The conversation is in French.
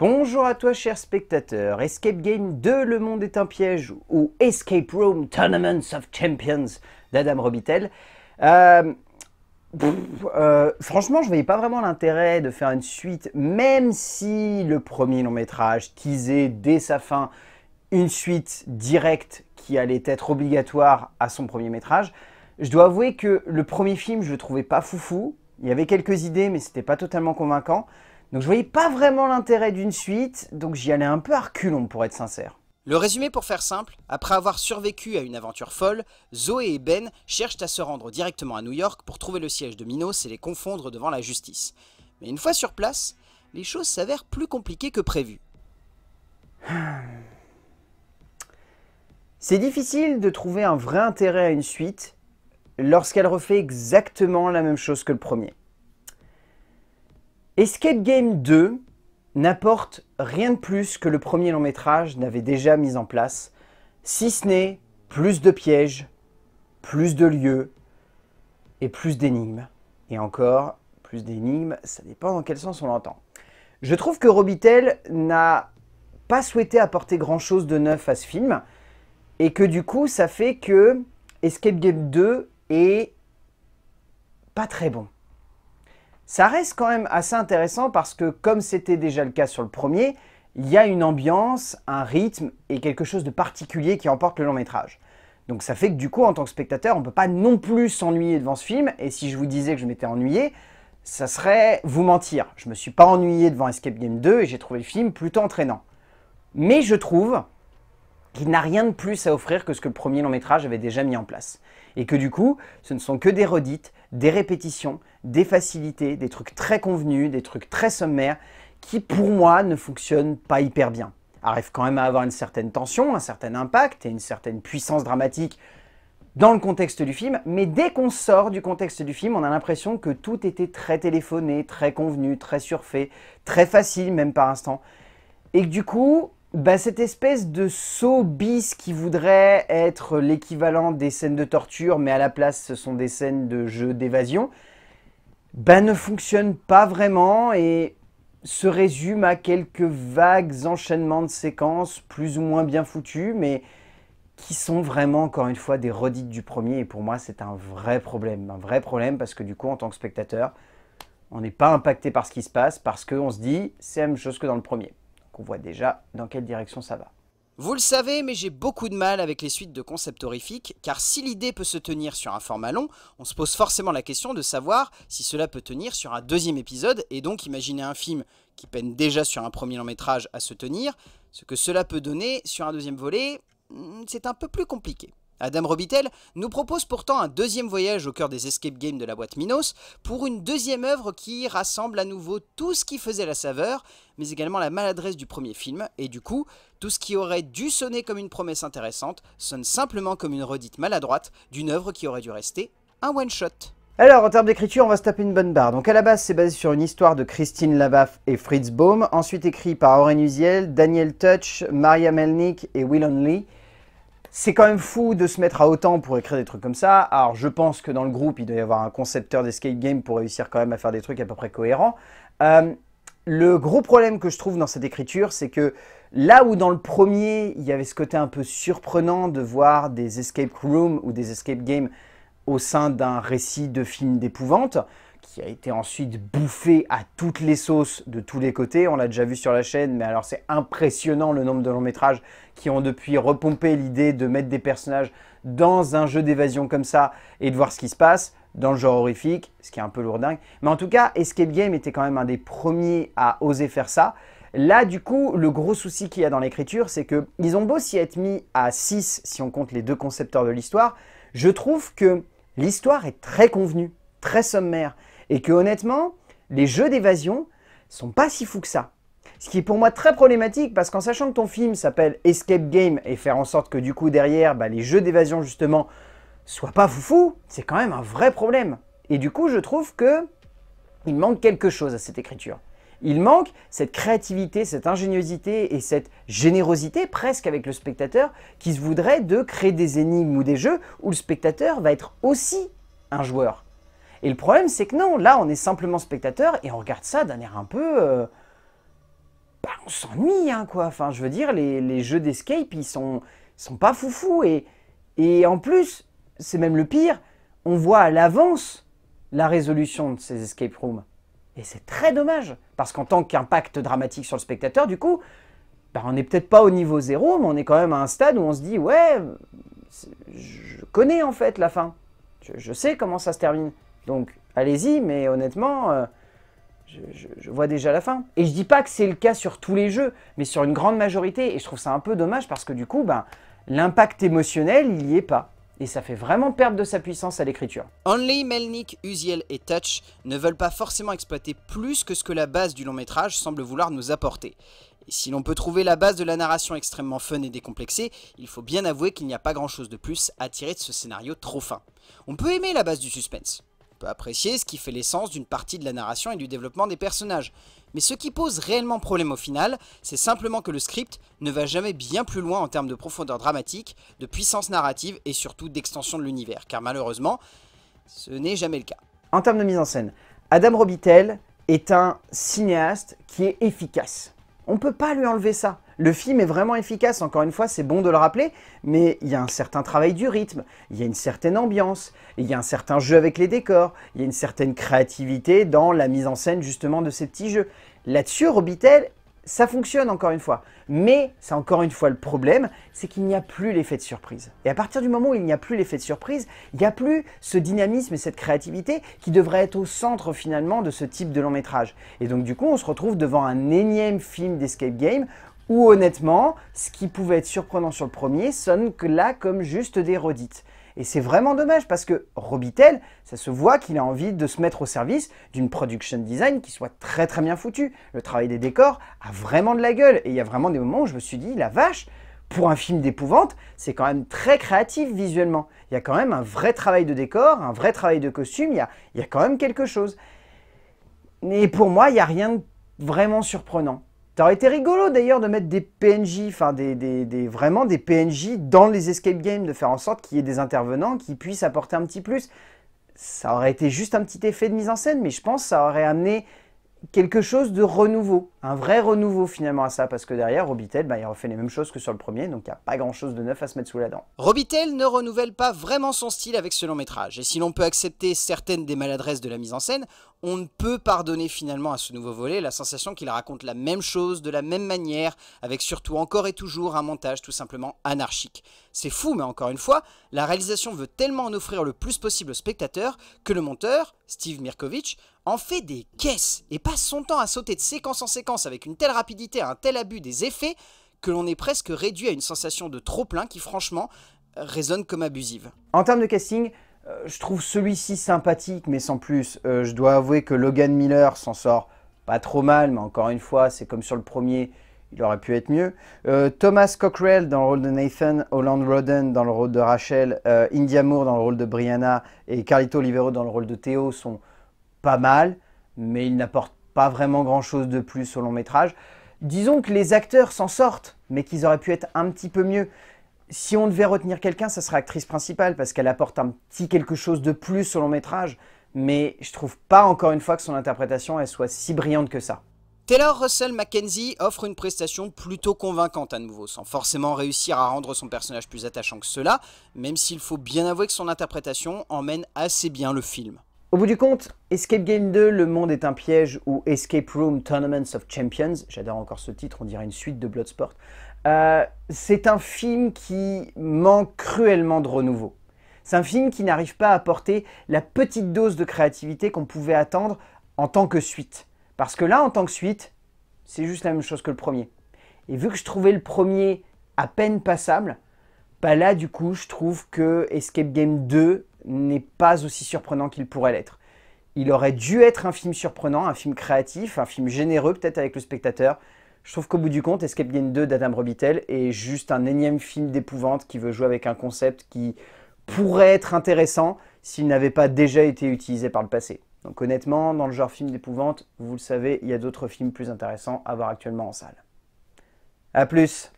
Bonjour à toi chers spectateurs, Escape Game 2 Le Monde est un piège ou Escape Room Tournaments of Champions d'Adam Robitel. Euh, euh, franchement je voyais pas vraiment l'intérêt de faire une suite même si le premier long métrage teasait dès sa fin une suite directe qui allait être obligatoire à son premier métrage. Je dois avouer que le premier film je le trouvais pas foufou, il y avait quelques idées mais c'était pas totalement convaincant. Donc je voyais pas vraiment l'intérêt d'une suite, donc j'y allais un peu à reculons pour être sincère. Le résumé pour faire simple, après avoir survécu à une aventure folle, Zoé et Ben cherchent à se rendre directement à New York pour trouver le siège de Minos et les confondre devant la justice. Mais une fois sur place, les choses s'avèrent plus compliquées que prévu. C'est difficile de trouver un vrai intérêt à une suite lorsqu'elle refait exactement la même chose que le premier. Escape Game 2 n'apporte rien de plus que le premier long métrage n'avait déjà mis en place, si ce n'est plus de pièges, plus de lieux et plus d'énigmes. Et encore, plus d'énigmes, ça dépend dans quel sens on l'entend. Je trouve que Robitel n'a pas souhaité apporter grand chose de neuf à ce film, et que du coup, ça fait que Escape Game 2 est pas très bon. Ça reste quand même assez intéressant parce que comme c'était déjà le cas sur le premier, il y a une ambiance, un rythme et quelque chose de particulier qui emporte le long métrage. Donc ça fait que du coup, en tant que spectateur, on ne peut pas non plus s'ennuyer devant ce film. Et si je vous disais que je m'étais ennuyé, ça serait vous mentir. Je ne me suis pas ennuyé devant Escape Game 2 et j'ai trouvé le film plutôt entraînant. Mais je trouve qui n'a rien de plus à offrir que ce que le premier long métrage avait déjà mis en place. Et que du coup, ce ne sont que des redites, des répétitions, des facilités, des trucs très convenus, des trucs très sommaires, qui pour moi ne fonctionnent pas hyper bien. Arrive quand même à avoir une certaine tension, un certain impact et une certaine puissance dramatique dans le contexte du film, mais dès qu'on sort du contexte du film, on a l'impression que tout était très téléphoné, très convenu, très surfait, très facile même par instant. Et que du coup, bah, cette espèce de saut bis qui voudrait être l'équivalent des scènes de torture, mais à la place ce sont des scènes de jeu d'évasion, bah, ne fonctionne pas vraiment et se résume à quelques vagues enchaînements de séquences plus ou moins bien foutues, mais qui sont vraiment, encore une fois, des redites du premier. Et pour moi, c'est un vrai problème. Un vrai problème parce que du coup, en tant que spectateur, on n'est pas impacté par ce qui se passe parce qu'on se dit, c'est la même chose que dans le premier on voit déjà dans quelle direction ça va. Vous le savez, mais j'ai beaucoup de mal avec les suites de concepts horrifiques, car si l'idée peut se tenir sur un format long, on se pose forcément la question de savoir si cela peut tenir sur un deuxième épisode, et donc imaginer un film qui peine déjà sur un premier long métrage à se tenir, ce que cela peut donner sur un deuxième volet, hmm, c'est un peu plus compliqué. Adam Robitel nous propose pourtant un deuxième voyage au cœur des escape games de la boîte Minos pour une deuxième œuvre qui rassemble à nouveau tout ce qui faisait la saveur, mais également la maladresse du premier film, et du coup, tout ce qui aurait dû sonner comme une promesse intéressante sonne simplement comme une redite maladroite d'une œuvre qui aurait dû rester un one-shot. Alors, en termes d'écriture, on va se taper une bonne barre. Donc, à la base, c'est basé sur une histoire de Christine lavaff et Fritz Baum, ensuite écrit par Aurélie Nuziel, Daniel Touch, Maria Melnick et Will Lee, c'est quand même fou de se mettre à autant pour écrire des trucs comme ça. Alors je pense que dans le groupe, il doit y avoir un concepteur d'escape game pour réussir quand même à faire des trucs à peu près cohérents. Euh, le gros problème que je trouve dans cette écriture, c'est que là où dans le premier, il y avait ce côté un peu surprenant de voir des escape rooms ou des escape games au sein d'un récit de film d'épouvante, qui a été ensuite bouffé à toutes les sauces de tous les côtés. On l'a déjà vu sur la chaîne, mais alors c'est impressionnant le nombre de longs métrages qui ont depuis repompé l'idée de mettre des personnages dans un jeu d'évasion comme ça et de voir ce qui se passe dans le genre horrifique, ce qui est un peu lourdingue. Mais en tout cas, Escape Game était quand même un des premiers à oser faire ça. Là, du coup, le gros souci qu'il y a dans l'écriture, c'est que ils ont beau s'y être mis à 6 si on compte les deux concepteurs de l'histoire, je trouve que l'histoire est très convenue, très sommaire. Et que honnêtement, les jeux d'évasion sont pas si fous que ça. Ce qui est pour moi très problématique parce qu'en sachant que ton film s'appelle Escape Game et faire en sorte que du coup derrière bah, les jeux d'évasion justement soient pas foufou, c'est quand même un vrai problème. Et du coup je trouve que il manque quelque chose à cette écriture. Il manque cette créativité, cette ingéniosité et cette générosité presque avec le spectateur qui se voudrait de créer des énigmes ou des jeux où le spectateur va être aussi un joueur. Et le problème, c'est que non, là, on est simplement spectateur et on regarde ça d'un air un peu. Euh, bah, on s'ennuie, hein, quoi. Enfin, je veux dire, les, jeux d'escape, ils sont, sont pas foufous. Et, et en plus, c'est même le pire, on voit à l'avance la résolution de ces escape rooms. Et c'est très dommage, parce qu'en tant qu'impact dramatique sur le spectateur, du coup, bah, on n'est peut-être pas au niveau zéro, mais on est quand même à un stade où on se dit, ouais, je connais en fait la fin. je sais comment ça se termine. Donc allez-y, mais honnêtement, euh, je, vois déjà la fin. Et je dis pas que c'est le cas sur tous les jeux, mais sur une grande majorité. Et je trouve ça un peu dommage parce que du coup, ben, l'impact émotionnel, il n'y est pas. Et ça fait vraiment perdre de sa puissance à l'écriture. Only, Melnik, Uziel et Touch ne veulent pas forcément exploiter plus que ce que la base du long métrage semble vouloir nous apporter. Et si l'on peut trouver la base de la narration extrêmement fun et décomplexée, il faut bien avouer qu'il n'y a pas grand chose de plus à tirer de ce scénario trop fin. On peut aimer la base du suspense, peut apprécier ce qui fait l'essence d'une partie de la narration et du développement des personnages. Mais ce qui pose réellement problème au final, c'est simplement que le script ne va jamais bien plus loin en termes de profondeur dramatique, de puissance narrative et surtout d'extension de l'univers, car malheureusement, ce n'est jamais le cas. En termes de mise en scène, Adam Robitel est un cinéaste qui est efficace. On ne peut pas lui enlever ça. Le film est vraiment efficace, encore une fois, c'est bon de le rappeler, mais il y a un certain travail du rythme, il y a une certaine ambiance, il y a un certain jeu avec les décors, il y a une certaine créativité dans la mise en scène justement de ces petits jeux. Là-dessus, Robitel, ça fonctionne encore une fois. Mais c'est encore une fois le problème, c'est qu'il n'y a plus l'effet de surprise. Et à partir du moment où il n'y a plus l'effet de surprise, il n'y a plus ce dynamisme et cette créativité qui devrait être au centre finalement de ce type de long métrage. Et donc du coup, on se retrouve devant un énième film d'escape game ou honnêtement, ce qui pouvait être surprenant sur le premier sonne que là comme juste des redites. Et c'est vraiment dommage parce que Robitel, ça se voit qu'il a envie de se mettre au service d'une production design qui soit très très bien foutue. Le travail des décors a vraiment de la gueule et il y a vraiment des moments où je me suis dit, la vache, pour un film d'épouvante, c'est quand même très créatif visuellement. Il y a quand même un vrai travail de décor, un vrai travail de costume, il y a, il y a quand même quelque chose. Et pour moi, il n'y a rien de vraiment surprenant. Ça aurait été rigolo d'ailleurs de mettre des PNJ, enfin des, vraiment des PNJ dans les escape games, de faire en sorte qu'il y ait des intervenants qui puissent apporter un petit plus. Ça aurait été juste un petit effet de mise en scène, mais je pense que ça aurait amené quelque chose de renouveau, un vrai renouveau finalement à ça, parce que derrière, Robitel, bah, il refait les mêmes choses que sur le premier, donc il n'y a pas grand-chose de neuf à se mettre sous la dent. Robitel ne renouvelle pas vraiment son style avec ce long métrage, et si l'on peut accepter certaines des maladresses de la mise en scène, on ne peut pardonner finalement à ce nouveau volet la sensation qu'il raconte la même chose de la même manière, avec surtout encore et toujours un montage tout simplement anarchique. C'est fou, mais encore une fois, la réalisation veut tellement en offrir le plus possible au spectateur que le monteur, Steve Mirkovich, en fait des caisses et passe son temps à sauter de séquence en séquence avec une telle rapidité, un tel abus des effets, que l'on est presque réduit à une sensation de trop-plein qui franchement résonne comme abusive. En termes de casting, euh, je trouve celui-ci sympathique mais sans plus. Euh, je dois avouer que Logan Miller s'en sort pas trop mal, mais encore une fois, c'est comme sur le premier, il aurait pu être mieux. Euh, Thomas Cockrell dans le rôle de Nathan, Holland Roden dans le rôle de Rachel, India Moore dans le rôle de Brianna et Carlito Olivero dans le rôle de Théo sont pas mal, mais il n'apporte pas vraiment grand-chose de plus au long métrage. Disons que les acteurs s'en sortent, mais qu'ils auraient pu être un petit peu mieux. Si on devait retenir quelqu'un, ça serait actrice principale, parce qu'elle apporte un petit quelque chose de plus au long métrage, mais je trouve pas encore une fois que son interprétation elle soit si brillante que ça. Taylor Russell Mackenzie offre une prestation plutôt convaincante à nouveau, sans forcément réussir à rendre son personnage plus attachant que cela, même s'il faut bien avouer que son interprétation emmène assez bien le film. Au bout du compte, Escape Game 2, Le Monde est un piège ou Escape Room Tournaments of Champions, j'adore encore ce titre, on dirait une suite de Bloodsport, euh, c'est un film qui manque cruellement de renouveau. C'est un film qui n'arrive pas à apporter la petite dose de créativité qu'on pouvait attendre en tant que suite. Parce que là, en tant que suite, c'est juste la même chose que le premier. Et vu que je trouvais le premier à peine passable, bah là, du coup, je trouve que Escape Game 2 n'est pas aussi surprenant qu'il pourrait l'être. Il aurait dû être un film surprenant, un film créatif, un film généreux peut-être avec le spectateur. Je trouve qu'au bout du compte, Escape Game 2 d'Adam Robitel est juste un énième film d'épouvante qui veut jouer avec un concept qui pourrait être intéressant s'il n'avait pas déjà été utilisé par le passé. Donc honnêtement, dans le genre film d'épouvante, vous le savez, il y a d'autres films plus intéressants à voir actuellement en salle. A plus